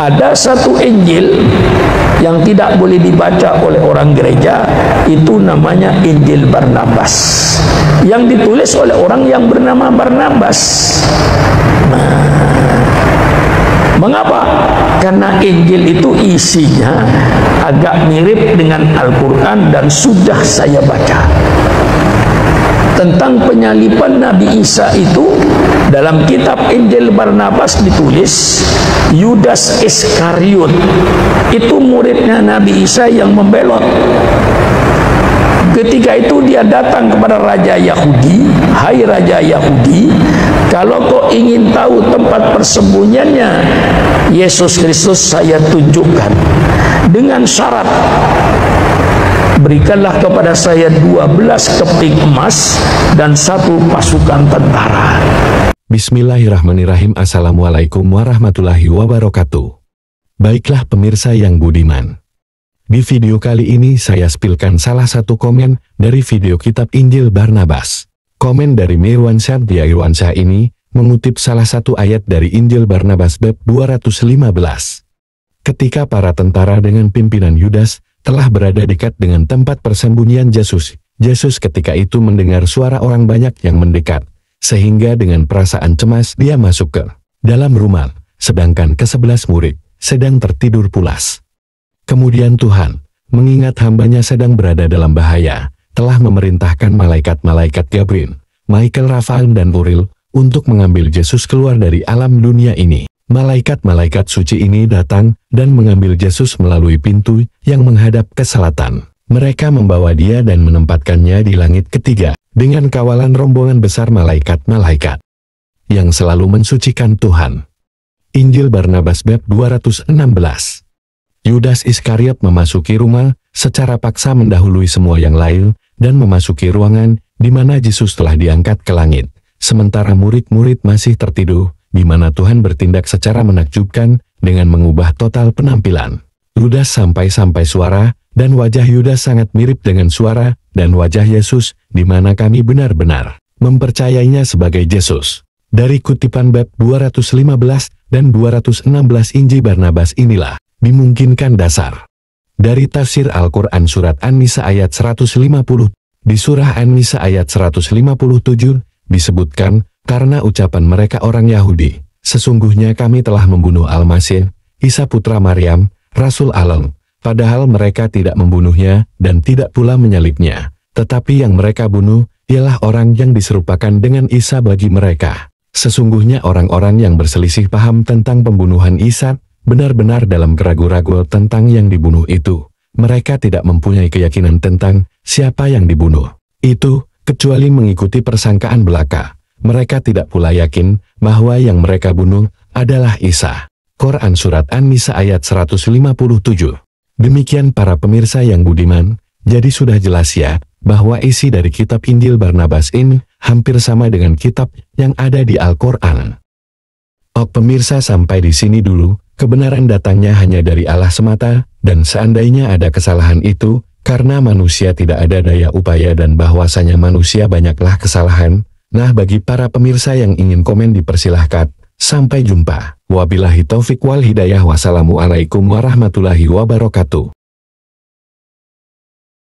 ada satu Injil yang tidak boleh dibaca oleh orang gereja itu namanya Injil Barnabas yang ditulis oleh orang yang bernama Barnabas nah, mengapa? karena Injil itu isinya agak mirip dengan Al-Quran dan sudah saya baca tentang penyalipan Nabi Isa itu dalam kitab Injil Barnabas ditulis Yudas Iskariot itu muridnya Nabi Isa yang membelot Ketika itu dia datang kepada Raja Yahudi Hai Raja Yahudi Kalau kau ingin tahu tempat persembunyiannya Yesus Kristus saya tunjukkan Dengan syarat berikanlah kepada saya 12 keping emas dan satu pasukan tentara. Bismillahirrahmanirrahim Assalamualaikum warahmatullahi wabarakatuh. Baiklah pemirsa yang budiman. Di video kali ini saya spilkan salah satu komen dari video kitab Injil Barnabas. Komen dari Mirwansyah Irwansa ini mengutip salah satu ayat dari Injil Barnabas bab 215. Ketika para tentara dengan pimpinan Yudas telah berada dekat dengan tempat persembunyian Yesus. Yesus ketika itu mendengar suara orang banyak yang mendekat, sehingga dengan perasaan cemas dia masuk ke dalam rumah, sedangkan ke sebelas murid sedang tertidur pulas. Kemudian Tuhan, mengingat hambanya sedang berada dalam bahaya, telah memerintahkan malaikat-malaikat Gabriel, Michael Rafael dan Uril, untuk mengambil Yesus keluar dari alam dunia ini. Malaikat-malaikat suci ini datang dan mengambil Yesus melalui pintu yang menghadap ke selatan. Mereka membawa dia dan menempatkannya di langit ketiga dengan kawalan rombongan besar malaikat-malaikat yang selalu mensucikan Tuhan. Injil Barnabas bab 216 Yudas Iskariot memasuki rumah secara paksa mendahului semua yang lain dan memasuki ruangan di mana Yesus telah diangkat ke langit, sementara murid-murid masih tertidur di mana Tuhan bertindak secara menakjubkan dengan mengubah total penampilan. Yudas sampai-sampai suara, dan wajah Yudas sangat mirip dengan suara dan wajah Yesus, di mana kami benar-benar mempercayainya sebagai Yesus. Dari kutipan bab 215 dan 216 Injil Barnabas inilah, dimungkinkan dasar. Dari tafsir Al-Quran Surat An-Nisa ayat 150, di Surah An-Nisa ayat 157, disebutkan karena ucapan mereka orang Yahudi, sesungguhnya kami telah membunuh Al-Masih, Isa putra Maryam, Rasul Alam, padahal mereka tidak membunuhnya dan tidak pula menyalibnya. Tetapi yang mereka bunuh, ialah orang yang diserupakan dengan Isa bagi mereka. Sesungguhnya orang-orang yang berselisih paham tentang pembunuhan Isa, benar-benar dalam keragu-ragu tentang yang dibunuh itu. Mereka tidak mempunyai keyakinan tentang siapa yang dibunuh. Itu, kecuali mengikuti persangkaan belaka. Mereka tidak pula yakin bahwa yang mereka bunuh adalah Isa. Quran Surat An-Nisa ayat 157 Demikian para pemirsa yang budiman, jadi sudah jelas ya, bahwa isi dari kitab Injil Barnabas ini hampir sama dengan kitab yang ada di Al-Quran. Oh pemirsa sampai di sini dulu, kebenaran datangnya hanya dari Allah semata, dan seandainya ada kesalahan itu, karena manusia tidak ada daya upaya dan bahwasanya manusia banyaklah kesalahan, Nah bagi para pemirsa yang ingin komen dipersilahkan. Sampai jumpa. Wabillahi taufik wal hidayah wassalamualaikum warahmatullahi wabarakatuh.